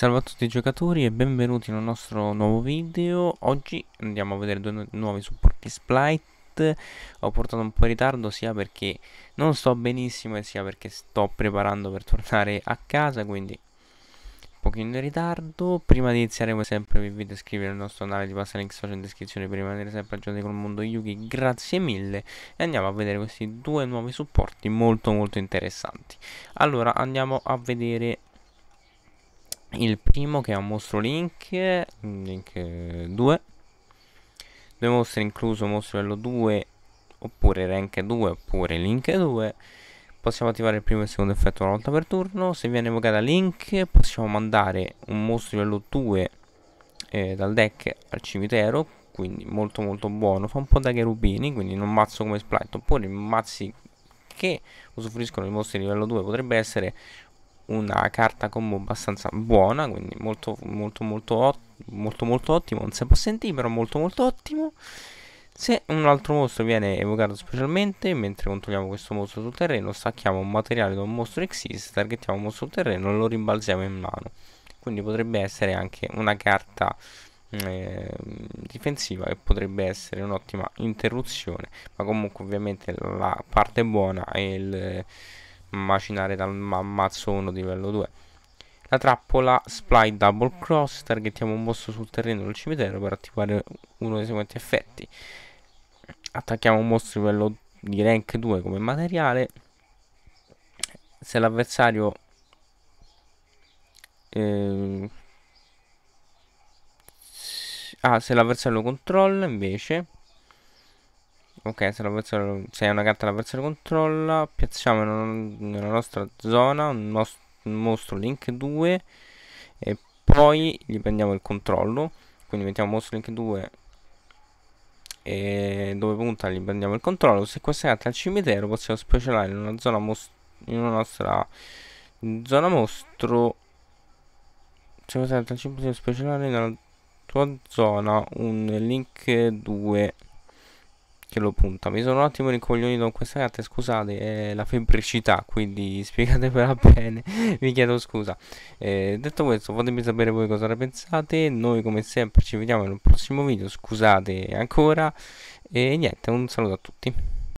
Salve a tutti i giocatori e benvenuti nel nostro nuovo video Oggi andiamo a vedere due nuovi supporti Splite Ho portato un po' in ritardo sia perché non sto benissimo e sia perché sto preparando per tornare a casa Quindi un pochino in ritardo Prima di iniziare come sempre vi invito a iscrivervi al nostro canale di passare link social in descrizione Per rimanere sempre aggiornati col mondo Yuki Grazie mille E andiamo a vedere questi due nuovi supporti molto molto interessanti Allora andiamo a vedere il primo che è un mostro link link 2 due mostri incluso mostro livello 2 oppure rank 2 oppure link 2 possiamo attivare il primo e il secondo effetto una volta per turno se viene evocata link possiamo mandare un mostro livello 2 eh, dal deck al cimitero quindi molto molto buono fa un po' da cherubini quindi non mazzo come sprite oppure mazzi che usufruiscono di mostri livello 2 potrebbe essere una carta combo abbastanza buona, quindi molto molto molto, molto, molto ottimo, non si può sentire però molto molto ottimo. Se un altro mostro viene evocato specialmente, mentre controlliamo questo mostro sul terreno, stacchiamo un materiale da un mostro Xyz, targhettiamo un mostro sul terreno e lo rimbalziamo in mano. Quindi potrebbe essere anche una carta ehm, difensiva che potrebbe essere un'ottima interruzione. Ma comunque ovviamente la parte buona è il macinare dal mazzo 1 di livello 2. La trappola Sply Double Cross, targettiamo un mostro sul terreno del cimitero per attivare uno dei seguenti effetti. Attacchiamo un mostro di livello di rank 2 come materiale. Se l'avversario eh, ah, se l'avversario lo controlla invece Ok, se, versione, se, è una carta la versione controlla, piazziamo nella nostra zona un, nost un mostro link 2 e poi gli prendiamo il controllo. Quindi mettiamo mostro link 2 e dove punta gli prendiamo il controllo. Se questa carta è al cimitero possiamo specializzare in una zona mostro in una nostra zona mostro. Se questa carta al cimitero possiamo specializzare nella tua zona un link 2 che lo punta. Mi sono un attimo rincoglionito con questa carta, scusate, è la febbricità, quindi spiegatevela bene, vi chiedo scusa. Eh, detto questo, fatemi sapere voi cosa ne pensate, noi come sempre ci vediamo in un prossimo video, scusate ancora, e niente, un saluto a tutti.